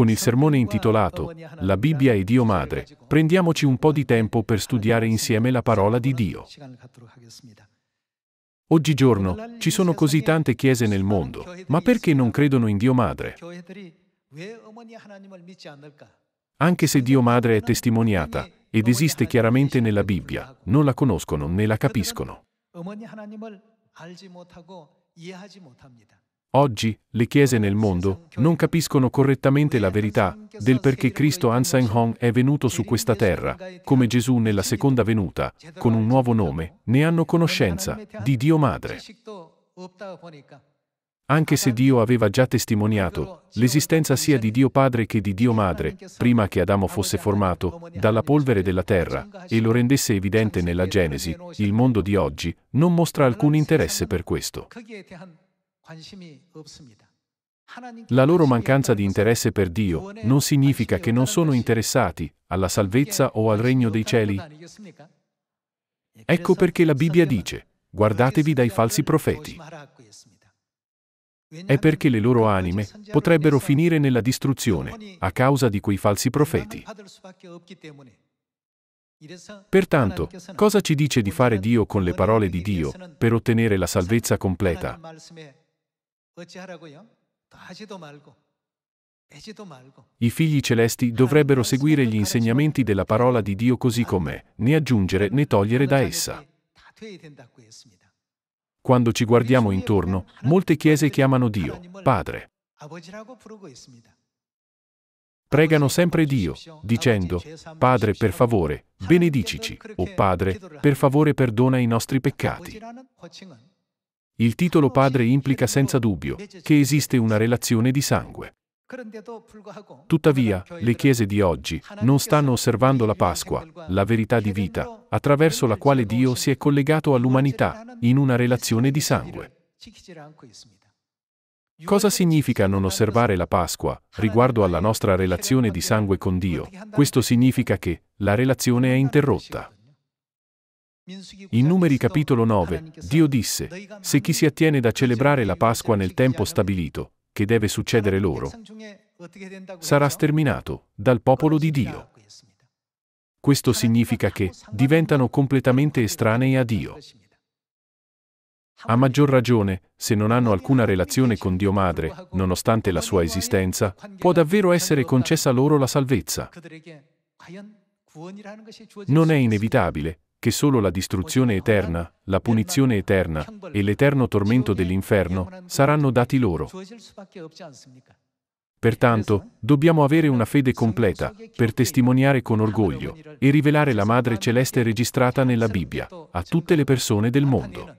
Con il sermone intitolato La Bibbia e Dio Madre, prendiamoci un po' di tempo per studiare insieme la parola di Dio. Oggigiorno ci sono così tante chiese nel mondo, ma perché non credono in Dio Madre? Anche se Dio Madre è testimoniata ed esiste chiaramente nella Bibbia, non la conoscono né la capiscono. Oggi, le chiese nel mondo non capiscono correttamente la verità del perché Cristo Ansang Hong è venuto su questa terra, come Gesù nella seconda venuta, con un nuovo nome, ne hanno conoscenza di Dio Madre. Anche se Dio aveva già testimoniato l'esistenza sia di Dio Padre che di Dio Madre, prima che Adamo fosse formato dalla polvere della terra, e lo rendesse evidente nella Genesi, il mondo di oggi non mostra alcun interesse per questo. La loro mancanza di interesse per Dio non significa che non sono interessati alla salvezza o al regno dei cieli. Ecco perché la Bibbia dice, guardatevi dai falsi profeti. È perché le loro anime potrebbero finire nella distruzione a causa di quei falsi profeti. Pertanto, cosa ci dice di fare Dio con le parole di Dio per ottenere la salvezza completa? I figli celesti dovrebbero seguire gli insegnamenti della parola di Dio così com'è, né aggiungere né togliere da essa. Quando ci guardiamo intorno, molte chiese chiamano Dio, Padre. Pregano sempre Dio, dicendo, Padre per favore, benedicici, o Padre, per favore perdona i nostri peccati. Il titolo padre implica senza dubbio che esiste una relazione di sangue. Tuttavia, le chiese di oggi non stanno osservando la Pasqua, la verità di vita, attraverso la quale Dio si è collegato all'umanità, in una relazione di sangue. Cosa significa non osservare la Pasqua riguardo alla nostra relazione di sangue con Dio? Questo significa che la relazione è interrotta. In Numeri capitolo 9, Dio disse, se chi si attiene da celebrare la Pasqua nel tempo stabilito, che deve succedere loro, sarà sterminato dal popolo di Dio. Questo significa che diventano completamente estranei a Dio. A maggior ragione, se non hanno alcuna relazione con Dio Madre, nonostante la sua esistenza, può davvero essere concessa loro la salvezza. Cioè, non è inevitabile, che solo la distruzione eterna, la punizione eterna e l'eterno tormento dell'inferno saranno dati loro. Pertanto, dobbiamo avere una fede completa, per testimoniare con orgoglio e rivelare la Madre Celeste registrata nella Bibbia a tutte le persone del mondo.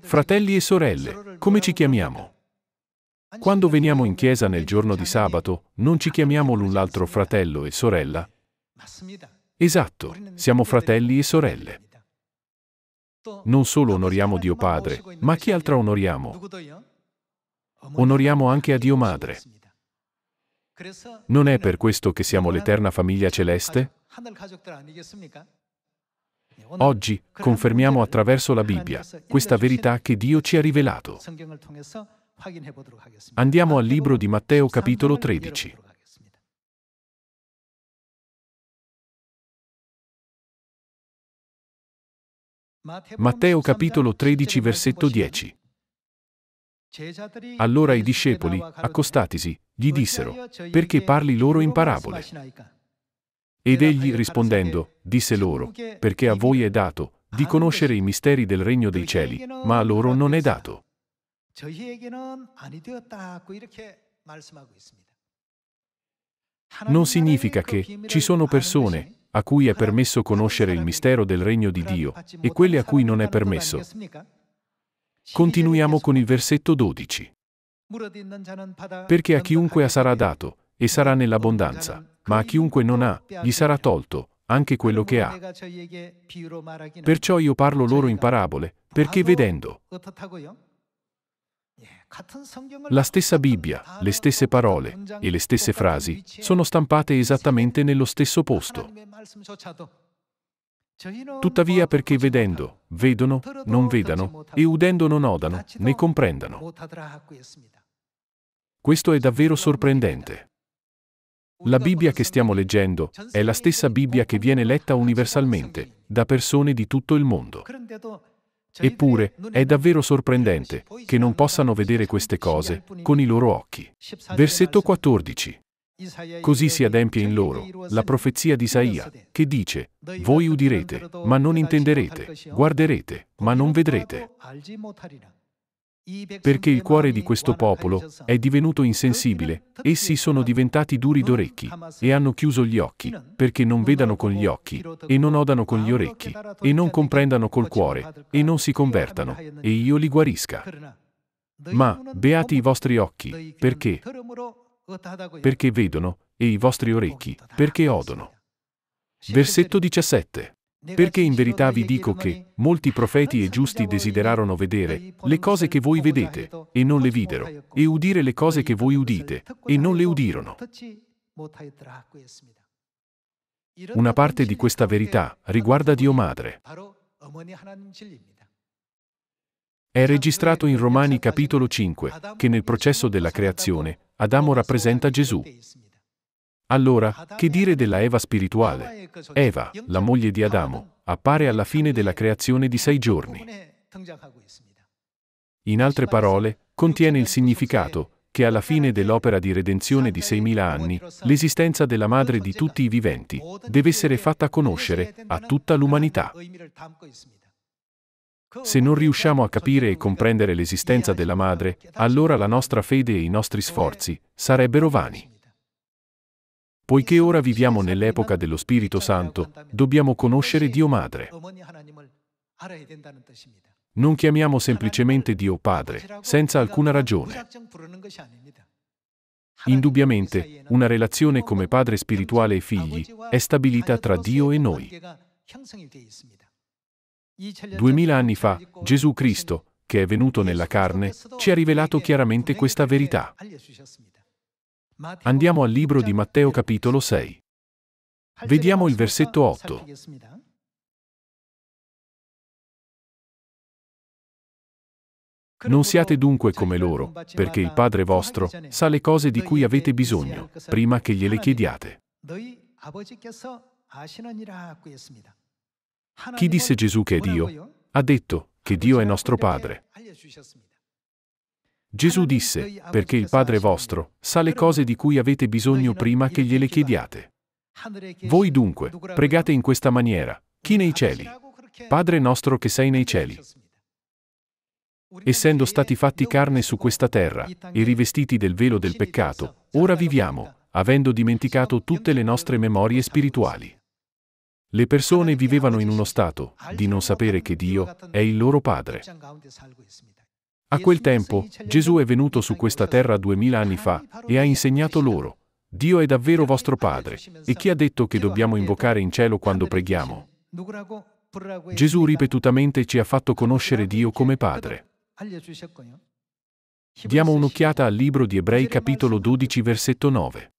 Fratelli e sorelle, come ci chiamiamo? Quando veniamo in chiesa nel giorno di sabato, non ci chiamiamo l'un l'altro fratello e sorella? Esatto, siamo fratelli e sorelle. Non solo onoriamo Dio Padre, ma chi altro onoriamo? Onoriamo anche a Dio Madre. Non è per questo che siamo l'eterna famiglia celeste? Oggi confermiamo attraverso la Bibbia questa verità che Dio ci ha rivelato. Andiamo al libro di Matteo capitolo 13. Matteo capitolo 13 versetto 10. Allora i discepoli, accostatisi, gli dissero, perché parli loro in parabole? Ed egli rispondendo, disse loro, perché a voi è dato di conoscere i misteri del regno dei cieli, ma a loro non è dato. Non significa che ci sono persone a cui è permesso conoscere il mistero del regno di Dio e quelle a cui non è permesso. Continuiamo con il versetto 12. Perché a chiunque ha sarà dato, e sarà nell'abbondanza, ma a chiunque non ha, gli sarà tolto, anche quello che ha. Perciò io parlo loro in parabole, perché vedendo la stessa Bibbia, le stesse parole e le stesse frasi sono stampate esattamente nello stesso posto. Tuttavia perché vedendo, vedono, non vedano, e udendo non odano, né comprendano. Questo è davvero sorprendente. La Bibbia che stiamo leggendo è la stessa Bibbia che viene letta universalmente da persone di tutto il mondo. Cioè, Eppure, è davvero sorprendente che non possano vedere queste cose con i loro occhi. Versetto 14. Così si adempie in cioè, loro la profezia di Isaia, che dice, voi udirete, ma non intenderete, guarderete, ma non vedrete. Perché il cuore di questo popolo è divenuto insensibile, essi sono diventati duri d'orecchi e hanno chiuso gli occhi, perché non vedano con gli occhi, e non odano con gli orecchi, e non comprendano col cuore, e non si convertano, e io li guarisca. Ma, beati i vostri occhi, perché? Perché vedono, e i vostri orecchi, perché odono. Versetto 17. Perché in verità vi dico che molti profeti e giusti desiderarono vedere le cose che voi vedete, e non le videro, e udire le cose che voi udite, e non le udirono. Una parte di questa verità riguarda Dio Madre. È registrato in Romani capitolo 5 che nel processo della creazione Adamo rappresenta Gesù. Allora, che dire della Eva spirituale? Eva, la moglie di Adamo, appare alla fine della creazione di sei giorni. In altre parole, contiene il significato che alla fine dell'opera di redenzione di 6.000 anni, l'esistenza della madre di tutti i viventi deve essere fatta conoscere a tutta l'umanità. Se non riusciamo a capire e comprendere l'esistenza della madre, allora la nostra fede e i nostri sforzi sarebbero vani. Poiché ora viviamo nell'epoca dello Spirito Santo, dobbiamo conoscere Dio Madre. Non chiamiamo semplicemente Dio Padre, senza alcuna ragione. Indubbiamente, una relazione come padre spirituale e figli è stabilita tra Dio e noi. Duemila anni fa, Gesù Cristo, che è venuto nella carne, ci ha rivelato chiaramente questa verità. Andiamo al libro di Matteo capitolo 6. Vediamo il versetto 8. Non siate dunque come loro, perché il Padre vostro sa le cose di cui avete bisogno, prima che gliele chiediate. Chi disse Gesù che è Dio? Ha detto che Dio è nostro Padre. Gesù disse, perché il Padre vostro sa le cose di cui avete bisogno prima che gliele chiediate. Voi dunque, pregate in questa maniera, chi nei cieli? Padre nostro che sei nei cieli. Essendo stati fatti carne su questa terra e rivestiti del velo del peccato, ora viviamo, avendo dimenticato tutte le nostre memorie spirituali. Le persone vivevano in uno stato di non sapere che Dio è il loro Padre. A quel tempo, Gesù è venuto su questa terra duemila anni fa e ha insegnato loro, Dio è davvero vostro Padre, e chi ha detto che dobbiamo invocare in cielo quando preghiamo? Gesù ripetutamente ci ha fatto conoscere Dio come Padre. Diamo un'occhiata al libro di Ebrei capitolo 12 versetto 9.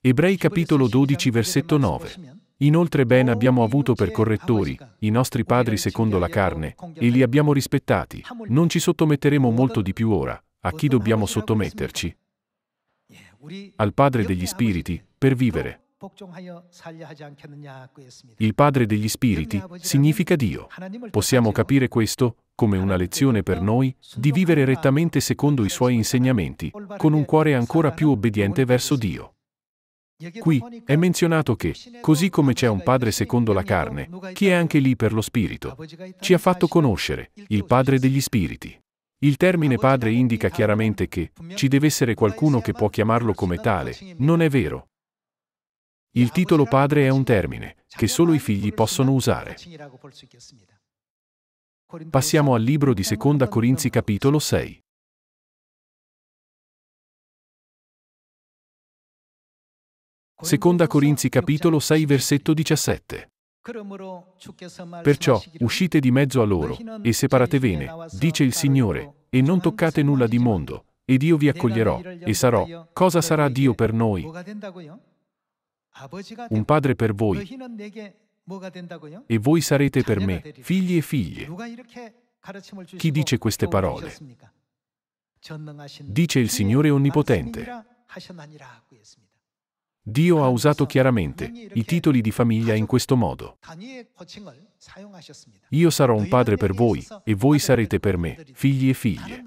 Ebrei capitolo 12 versetto 9. Inoltre ben abbiamo avuto per correttori i nostri padri secondo la carne, e li abbiamo rispettati. Non ci sottometteremo molto di più ora. A chi dobbiamo sottometterci? Al Padre degli Spiriti, per vivere. Il Padre degli Spiriti significa Dio. Possiamo capire questo, come una lezione per noi, di vivere rettamente secondo i suoi insegnamenti, con un cuore ancora più obbediente verso Dio. Qui è menzionato che, così come c'è un Padre secondo la carne, chi è anche lì per lo Spirito, ci ha fatto conoscere il Padre degli Spiriti. Il termine Padre indica chiaramente che ci deve essere qualcuno che può chiamarlo come tale, non è vero. Il titolo Padre è un termine che solo i figli possono usare. Passiamo al libro di Seconda Corinzi capitolo 6. Seconda Corinzi capitolo 6 versetto 17. Perciò uscite di mezzo a loro e separatevene, dice il Signore, e non toccate nulla di mondo, ed io vi accoglierò e sarò. Cosa sarà Dio per noi? Un padre per voi. E voi sarete per me, figli e figlie. Chi dice queste parole? Dice il Signore Onnipotente. Dio ha usato chiaramente i titoli di famiglia in questo modo. Io sarò un padre per voi e voi sarete per me, figli e figlie.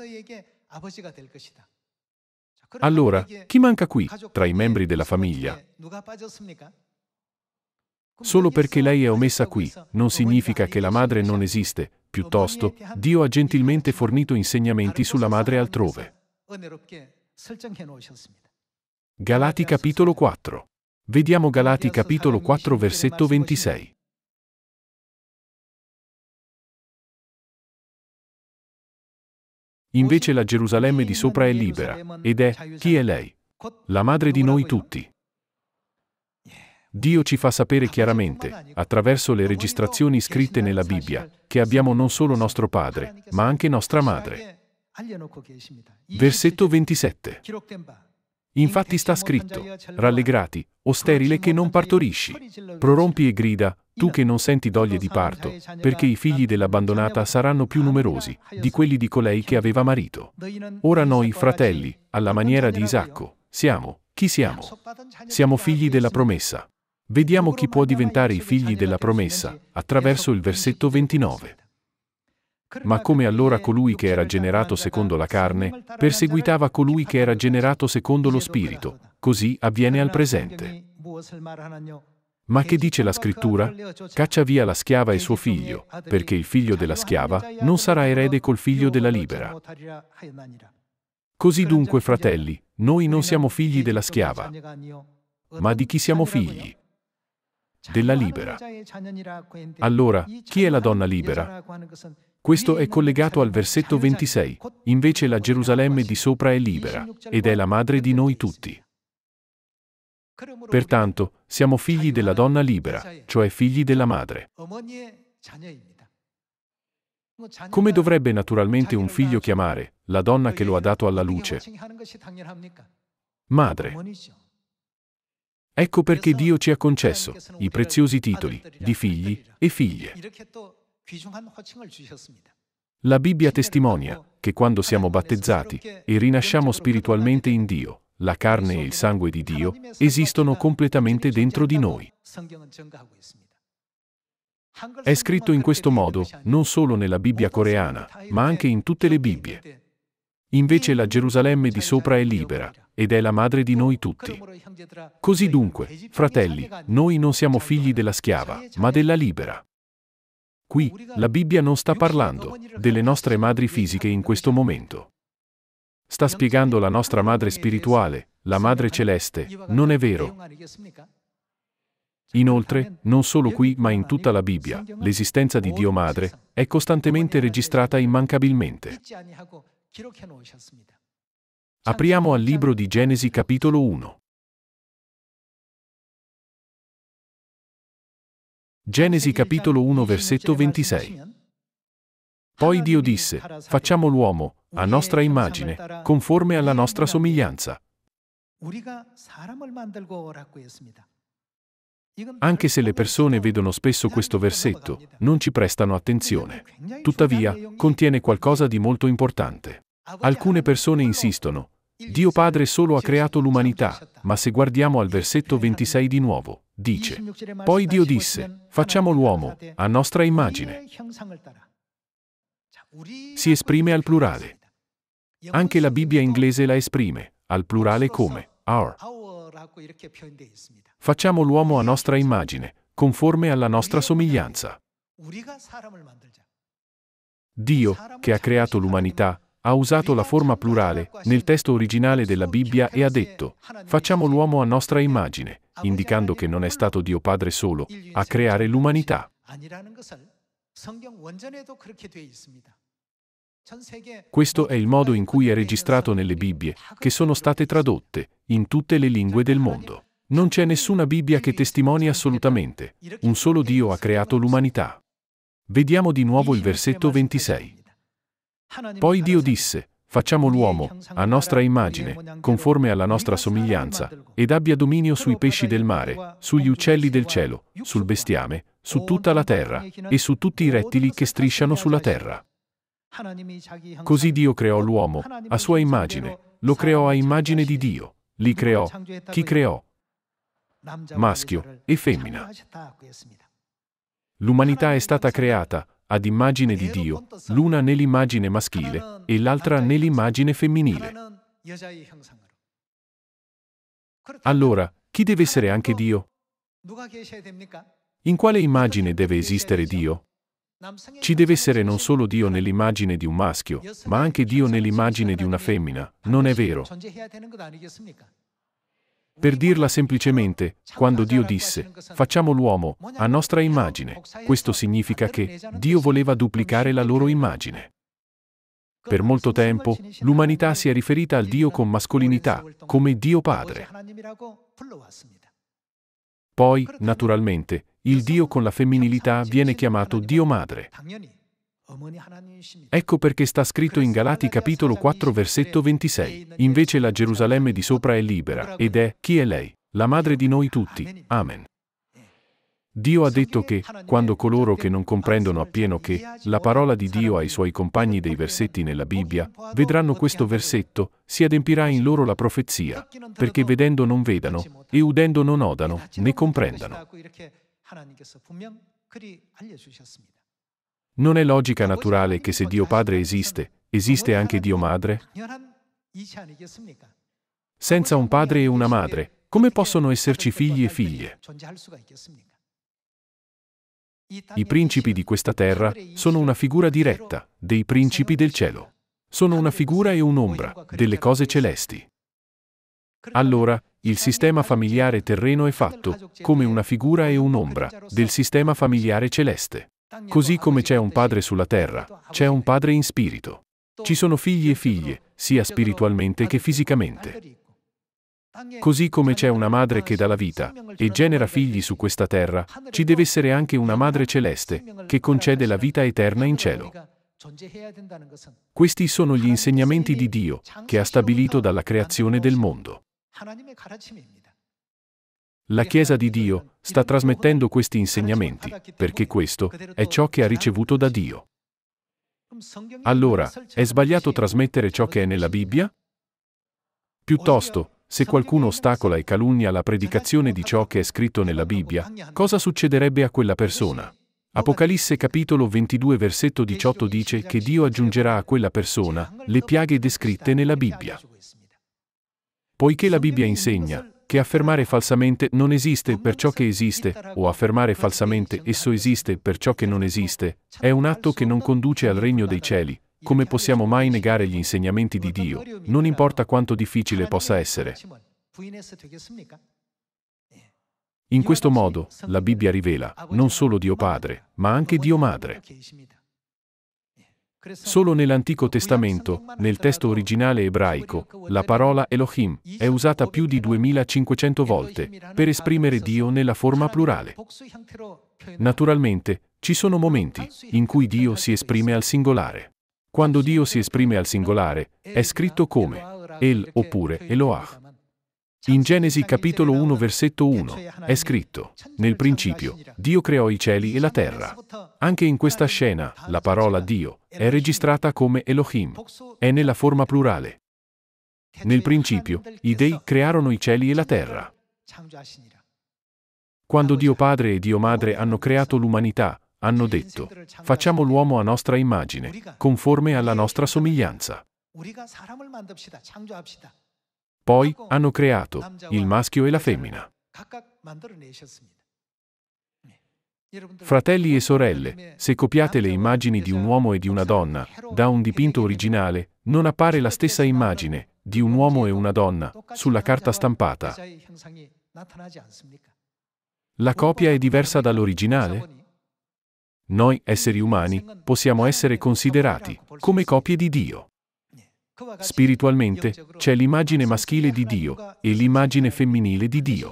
Allora, chi manca qui, tra i membri della famiglia? Solo perché lei è omessa qui, non significa che la madre non esiste, piuttosto, Dio ha gentilmente fornito insegnamenti sulla madre altrove. Galati capitolo 4. Vediamo Galati capitolo 4 versetto 26. Invece la Gerusalemme di sopra è libera, ed è, chi è lei? La madre di noi tutti. Dio ci fa sapere chiaramente, attraverso le registrazioni scritte nella Bibbia, che abbiamo non solo nostro padre, ma anche nostra madre. Versetto 27. Infatti sta scritto, rallegrati, o sterile che non partorisci. Prorompi e grida, tu che non senti doglie di parto, perché i figli dell'abbandonata saranno più numerosi di quelli di colei che aveva marito. Ora noi, fratelli, alla maniera di Isacco, siamo, chi siamo? Siamo figli della promessa. Vediamo chi può diventare i figli della promessa, attraverso il versetto 29. Ma come allora colui che era generato secondo la carne perseguitava colui che era generato secondo lo spirito, così avviene al presente. Ma che dice la scrittura? Caccia via la schiava e suo figlio, perché il figlio della schiava non sarà erede col figlio della libera. Così dunque, fratelli, noi non siamo figli della schiava, ma di chi siamo figli? della libera. Allora, chi è la donna libera? Questo è collegato al versetto 26. Invece la Gerusalemme di sopra è libera, ed è la madre di noi tutti. Pertanto, siamo figli della donna libera, cioè figli della madre. Come dovrebbe naturalmente un figlio chiamare la donna che lo ha dato alla luce? Madre. Ecco perché Dio ci ha concesso i preziosi titoli di figli e figlie. La Bibbia testimonia che quando siamo battezzati e rinasciamo spiritualmente in Dio, la carne e il sangue di Dio esistono completamente dentro di noi. È scritto in questo modo non solo nella Bibbia coreana, ma anche in tutte le Bibbie. Invece la Gerusalemme di sopra è libera, ed è la madre di noi tutti. Così dunque, fratelli, noi non siamo figli della schiava, ma della libera. Qui, la Bibbia non sta parlando delle nostre madri fisiche in questo momento. Sta spiegando la nostra madre spirituale, la madre celeste, non è vero? Inoltre, non solo qui ma in tutta la Bibbia, l'esistenza di Dio Madre è costantemente registrata immancabilmente. Apriamo al libro di Genesi capitolo 1. Genesi capitolo 1 versetto 26. Poi Dio disse, facciamo l'uomo, a nostra immagine, conforme alla nostra somiglianza. Anche se le persone vedono spesso questo versetto, non ci prestano attenzione. Tuttavia, contiene qualcosa di molto importante. Alcune persone insistono, Dio Padre solo ha creato l'umanità, ma se guardiamo al versetto 26 di nuovo, dice, poi Dio disse, facciamo l'uomo, a nostra immagine. Si esprime al plurale. Anche la Bibbia inglese la esprime, al plurale come, our. Facciamo l'uomo a nostra immagine, conforme alla nostra somiglianza. Dio, che ha creato l'umanità, ha usato la forma plurale nel testo originale della Bibbia e ha detto, facciamo l'uomo a nostra immagine, indicando che non è stato Dio Padre solo a creare l'umanità. Questo è il modo in cui è registrato nelle Bibbie, che sono state tradotte in tutte le lingue del mondo. Non c'è nessuna Bibbia che testimoni assolutamente. Un solo Dio ha creato l'umanità. Vediamo di nuovo il versetto 26. Poi Dio disse, facciamo l'uomo, a nostra immagine, conforme alla nostra somiglianza, ed abbia dominio sui pesci del mare, sugli uccelli del cielo, sul bestiame, su tutta la terra, e su tutti i rettili che strisciano sulla terra. Così Dio creò l'uomo, a sua immagine, lo creò a immagine di Dio, li creò, chi creò? Maschio e femmina. L'umanità è stata creata, ad immagine di Dio, l'una nell'immagine maschile e l'altra nell'immagine femminile. Allora, chi deve essere anche Dio? In quale immagine deve esistere Dio? Ci deve essere non solo Dio nell'immagine di un maschio, ma anche Dio nell'immagine di una femmina, non è vero? Per dirla semplicemente, quando Dio disse, facciamo l'uomo, a nostra immagine, questo significa che Dio voleva duplicare la loro immagine. Per molto tempo, l'umanità si è riferita al Dio con mascolinità, come Dio Padre. Poi, naturalmente, il Dio con la femminilità viene chiamato Dio Madre. Ecco perché sta scritto in Galati capitolo 4 versetto 26. Invece la Gerusalemme di sopra è libera ed è, chi è lei? La madre di noi tutti. Amen. Dio ha detto che, quando coloro che non comprendono appieno che la parola di Dio ai suoi compagni dei versetti nella Bibbia, vedranno questo versetto, si adempirà in loro la profezia, perché vedendo non vedano, e udendo non odano, né comprendano. Non è logica naturale che se Dio Padre esiste, esiste anche Dio Madre? Senza un padre e una madre, come possono esserci figli e figlie? I principi di questa terra sono una figura diretta dei principi del cielo. Sono una figura e un'ombra delle cose celesti. Allora, il sistema familiare terreno è fatto come una figura e un'ombra del sistema familiare celeste. Così come c'è un padre sulla terra, c'è un padre in spirito. Ci sono figli e figlie, sia spiritualmente che fisicamente. Così come c'è una madre che dà la vita e genera figli su questa terra, ci deve essere anche una madre celeste che concede la vita eterna in cielo. Questi sono gli insegnamenti di Dio che ha stabilito dalla creazione del mondo. La Chiesa di Dio sta trasmettendo questi insegnamenti, perché questo è ciò che ha ricevuto da Dio. Allora, è sbagliato trasmettere ciò che è nella Bibbia? Piuttosto, se qualcuno ostacola e calunnia la predicazione di ciò che è scritto nella Bibbia, cosa succederebbe a quella persona? Apocalisse capitolo 22 versetto 18 dice che Dio aggiungerà a quella persona le piaghe descritte nella Bibbia. Poiché la Bibbia insegna che affermare falsamente non esiste per ciò che esiste, o affermare falsamente esso esiste per ciò che non esiste, è un atto che non conduce al regno dei cieli. Come possiamo mai negare gli insegnamenti di Dio, non importa quanto difficile possa essere. In questo modo, la Bibbia rivela non solo Dio Padre, ma anche Dio Madre. Solo nell'Antico Testamento, nel testo originale ebraico, la parola Elohim è usata più di 2500 volte per esprimere Dio nella forma plurale. Naturalmente, ci sono momenti in cui Dio si esprime al singolare. Quando Dio si esprime al singolare, è scritto come El oppure Eloah. In Genesi capitolo 1 versetto 1 è scritto, nel principio, Dio creò i cieli e la terra. Anche in questa scena, la parola Dio è registrata come Elohim, è nella forma plurale. Nel principio, i dei crearono i cieli e la terra. Quando Dio Padre e Dio Madre hanno creato l'umanità, hanno detto, facciamo l'uomo a nostra immagine, conforme alla nostra somiglianza. Poi hanno creato il maschio e la femmina. Fratelli e sorelle, se copiate le immagini di un uomo e di una donna, da un dipinto originale, non appare la stessa immagine di un uomo e una donna sulla carta stampata. La copia è diversa dall'originale? Noi, esseri umani, possiamo essere considerati come copie di Dio. Spiritualmente c'è l'immagine maschile di Dio e l'immagine femminile di Dio.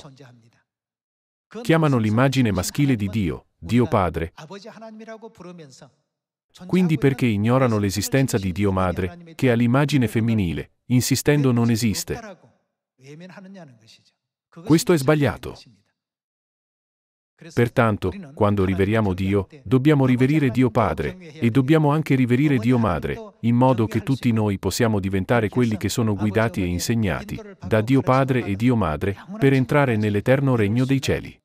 Chiamano l'immagine maschile di Dio, Dio Padre. Quindi perché ignorano l'esistenza di Dio Madre, che ha l'immagine femminile, insistendo non esiste? Questo è sbagliato. Pertanto, quando riveriamo Dio, dobbiamo riverire Dio Padre e dobbiamo anche riverire Dio Madre, in modo che tutti noi possiamo diventare quelli che sono guidati e insegnati da Dio Padre e Dio Madre per entrare nell'eterno regno dei cieli.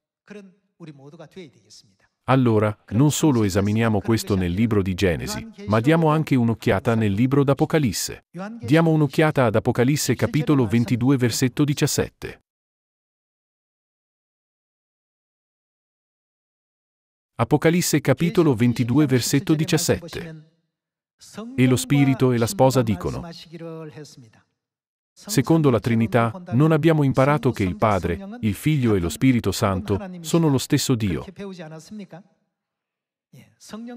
Allora, non solo esaminiamo questo nel libro di Genesi, ma diamo anche un'occhiata nel libro d'Apocalisse. Diamo un'occhiata ad Apocalisse capitolo 22 versetto 17. Apocalisse capitolo 22 versetto 17. E lo Spirito e la sposa dicono. Secondo la Trinità, non abbiamo imparato che il Padre, il Figlio e lo Spirito Santo sono lo stesso Dio.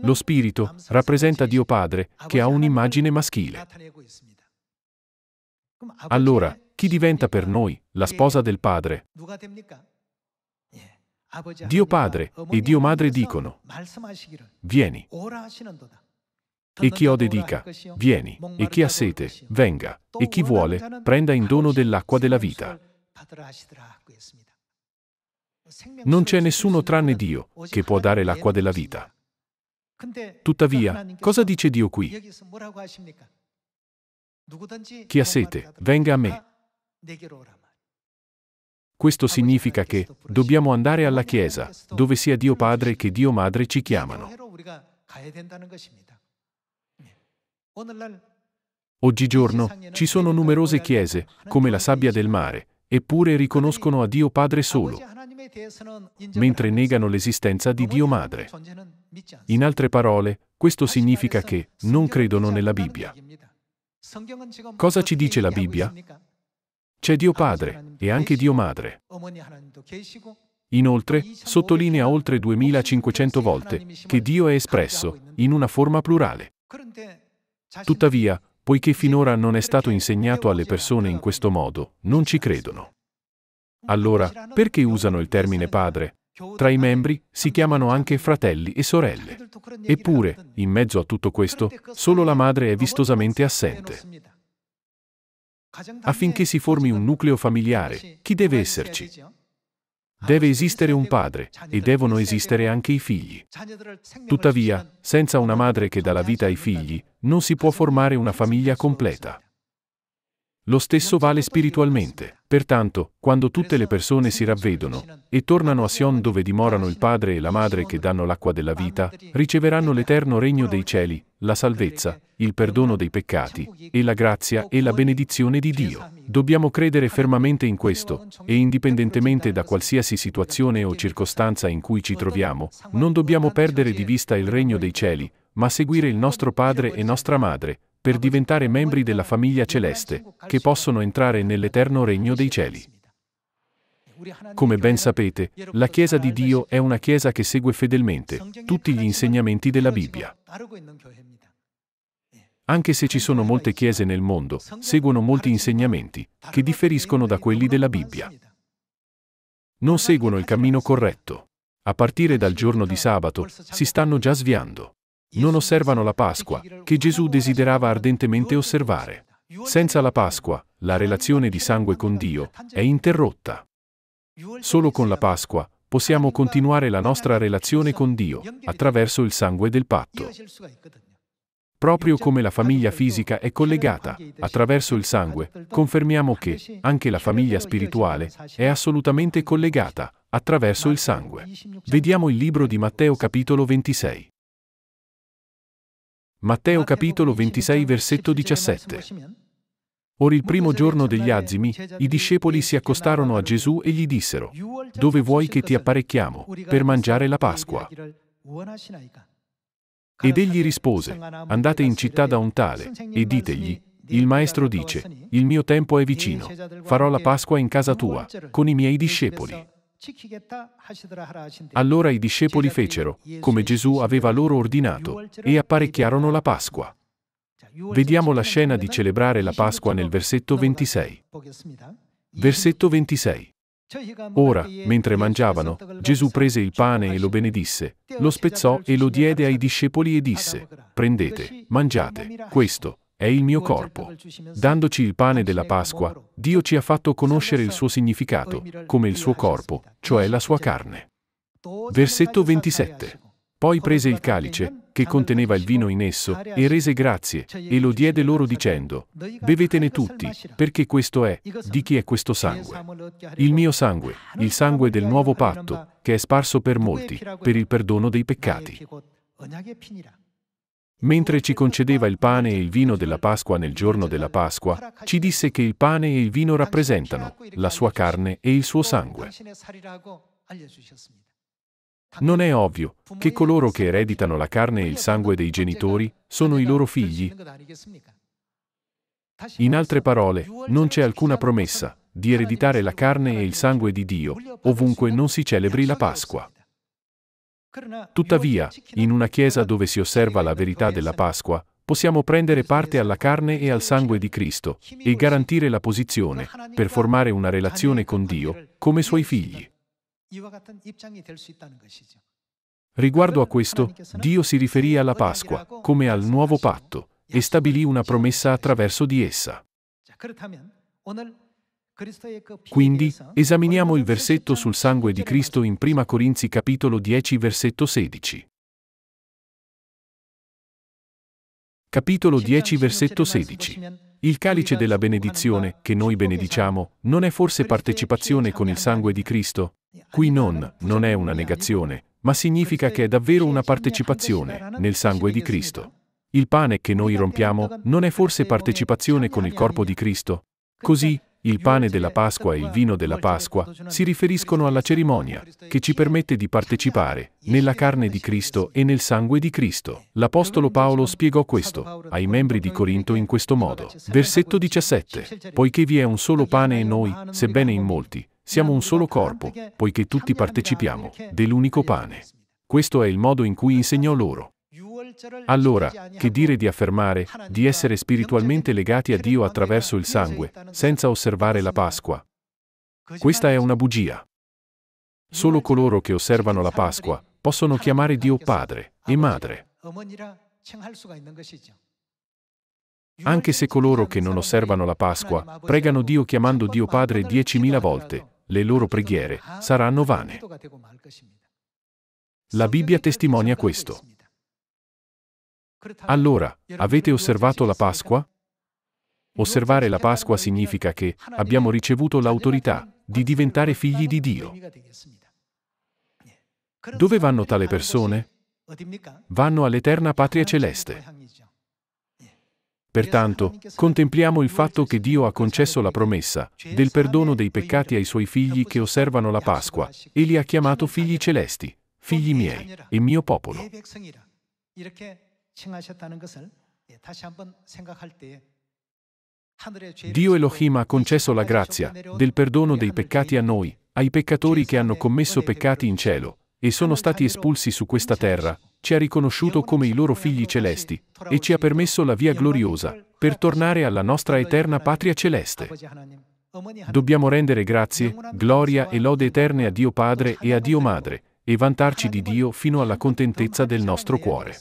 Lo Spirito rappresenta Dio Padre, ah, che ha un'immagine maschile. Ah, allora, chi diventa per noi la sposa del Padre? Dio Padre e Dio Madre dicono, vieni. E chi ode dica, vieni, e chi ha sete, venga, e chi vuole, prenda in dono dell'acqua della vita. Non c'è nessuno tranne Dio che può dare l'acqua della vita. Tuttavia, cosa dice Dio qui? Chi ha sete, venga a me. Questo significa che dobbiamo andare alla Chiesa, dove sia Dio Padre che Dio Madre ci chiamano. Oggigiorno ci sono numerose chiese, come la sabbia del mare, eppure riconoscono a Dio Padre solo, mentre negano l'esistenza di Dio Madre. In altre parole, questo significa che non credono nella Bibbia. Cosa ci dice la Bibbia? C'è Dio Padre e anche Dio Madre. Inoltre, sottolinea oltre 2500 volte che Dio è espresso in una forma plurale. Tuttavia, poiché finora non è stato insegnato alle persone in questo modo, non ci credono. Allora, perché usano il termine padre? Tra i membri si chiamano anche fratelli e sorelle. Eppure, in mezzo a tutto questo, solo la madre è vistosamente assente affinché si formi un nucleo familiare. Chi deve esserci? Oh? Deve esistere un padre e devono esistere anche i figli. Tuttavia, senza una madre che dà la eh, vita ai figli, non si può formare una famiglia completa. Lo stesso vale spiritualmente. Pertanto, quando tutte le persone si ravvedono e tornano a Sion dove dimorano il padre e la madre che danno l'acqua della vita, riceveranno l'eterno regno dei cieli, la salvezza, il perdono dei peccati, e la grazia e la benedizione di Dio. Dobbiamo credere fermamente in questo, e indipendentemente da qualsiasi situazione o circostanza in cui ci troviamo, non dobbiamo perdere di vista il regno dei cieli, ma seguire il nostro Padre e nostra Madre, per diventare membri della famiglia celeste, che possono entrare nell'eterno regno dei cieli. Come ben sapete, la Chiesa di Dio è una Chiesa che segue fedelmente tutti gli insegnamenti della Bibbia. Anche se ci sono molte chiese nel mondo, seguono molti insegnamenti, che differiscono da quelli della Bibbia. Non seguono il cammino corretto. A partire dal giorno di sabato, si stanno già sviando. Non osservano la Pasqua, che Gesù desiderava ardentemente osservare. Senza la Pasqua, la relazione di sangue con Dio è interrotta. Solo con la Pasqua possiamo continuare la nostra relazione con Dio attraverso il sangue del patto. Proprio come la famiglia fisica è collegata attraverso il sangue, confermiamo che anche la famiglia spirituale è assolutamente collegata attraverso il sangue. Vediamo il libro di Matteo capitolo 26. Matteo capitolo 26 versetto 17. Or il primo giorno degli azimi, i discepoli si accostarono a Gesù e gli dissero, Dove vuoi che ti apparecchiamo per mangiare la Pasqua? Ed egli rispose, andate in città da un tale, e ditegli, il maestro dice, il mio tempo è vicino, farò la Pasqua in casa tua, con i miei discepoli. Allora i discepoli fecero, come Gesù aveva loro ordinato, e apparecchiarono la Pasqua. Vediamo la scena di celebrare la Pasqua nel versetto 26. Versetto 26. Ora, mentre mangiavano, Gesù prese il pane e lo benedisse, lo spezzò e lo diede ai discepoli e disse, prendete, mangiate, questo è il mio corpo. Dandoci il pane della Pasqua, Dio ci ha fatto conoscere il suo significato, come il suo corpo, cioè la sua carne. Versetto 27. Poi prese il calice, che conteneva il vino in esso, e rese grazie, e lo diede loro dicendo, Bevetene tutti, perché questo è, di chi è questo sangue? Il mio sangue, il sangue del nuovo patto, che è sparso per molti, per il perdono dei peccati. Mentre ci concedeva il pane e il vino della Pasqua nel giorno della Pasqua, ci disse che il pane e il vino rappresentano la sua carne e il suo sangue. Non è ovvio che coloro che ereditano la carne e il sangue dei genitori sono i loro figli? In altre parole, non c'è alcuna promessa di ereditare la carne e il sangue di Dio, ovunque non si celebri la Pasqua. Tuttavia, in una chiesa dove si osserva la verità della Pasqua, possiamo prendere parte alla carne e al sangue di Cristo e garantire la posizione per formare una relazione con Dio come suoi figli. Riguardo a questo, Dio si riferì alla Pasqua come al nuovo patto e stabilì una promessa attraverso di essa. Quindi, esaminiamo il versetto sul sangue di Cristo in 1 Corinzi capitolo 10 versetto 16. Capitolo 10 versetto 16. Il calice della benedizione, che noi benediciamo, non è forse partecipazione con il sangue di Cristo? Qui non, non è una negazione, ma significa che è davvero una partecipazione nel sangue di Cristo. Il pane che noi rompiamo non è forse partecipazione con il corpo di Cristo? Così, il pane della Pasqua e il vino della Pasqua si riferiscono alla cerimonia che ci permette di partecipare nella carne di Cristo e nel sangue di Cristo. L'Apostolo Paolo spiegò questo ai membri di Corinto in questo modo. Versetto 17. Poiché vi è un solo pane e noi, sebbene in molti, siamo un solo corpo, poiché tutti partecipiamo dell'unico pane. Questo è il modo in cui insegnò loro allora, che dire di affermare di essere spiritualmente legati a Dio attraverso il sangue, senza osservare la Pasqua? Questa è una bugia. Solo coloro che osservano la Pasqua possono chiamare Dio Padre e Madre. Anche se coloro che non osservano la Pasqua pregano Dio chiamando Dio Padre 10.000 volte, le loro preghiere saranno vane. La Bibbia testimonia questo. Allora, avete osservato la Pasqua? Osservare la Pasqua significa che abbiamo ricevuto l'autorità di diventare figli di Dio. Dove vanno tale persone? Vanno all'eterna patria celeste. Pertanto, contempliamo il fatto che Dio ha concesso la promessa del perdono dei peccati ai suoi figli che osservano la Pasqua e li ha chiamato figli celesti, figli miei e mio popolo. 칭하셨다는 것을 다시 한번 생각할 때에 Dio Elohim ha concesso la grazia del perdono dei peccati a noi, ai peccatori che hanno commesso peccati in cielo e sono stati espulsi su questa terra, ci ha riconosciuto come i loro figli celesti e ci ha permesso la via gloriosa per tornare alla nostra eterna patria celeste. Dobbiamo rendere grazie, gloria e lode eterne a Dio Padre e a Dio Madre e vantarci di Dio fino alla contentezza del nostro cuore.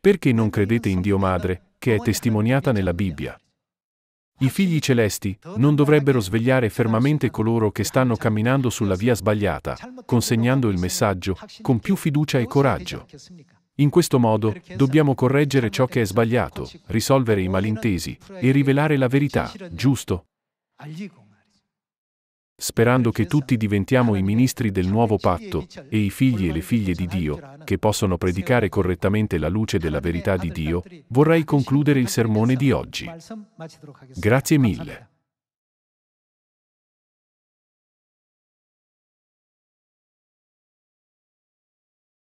Perché non credete in Dio Madre, che è testimoniata nella Bibbia? I figli celesti non dovrebbero svegliare fermamente coloro che stanno camminando sulla via sbagliata, consegnando il messaggio con più fiducia e coraggio. In questo modo dobbiamo correggere ciò che è sbagliato, risolvere i malintesi e rivelare la verità, giusto? sperando che tutti diventiamo i ministri del nuovo patto, e i figli e le figlie di Dio, che possono predicare correttamente la luce della verità di Dio, vorrei concludere il sermone di oggi. Grazie mille.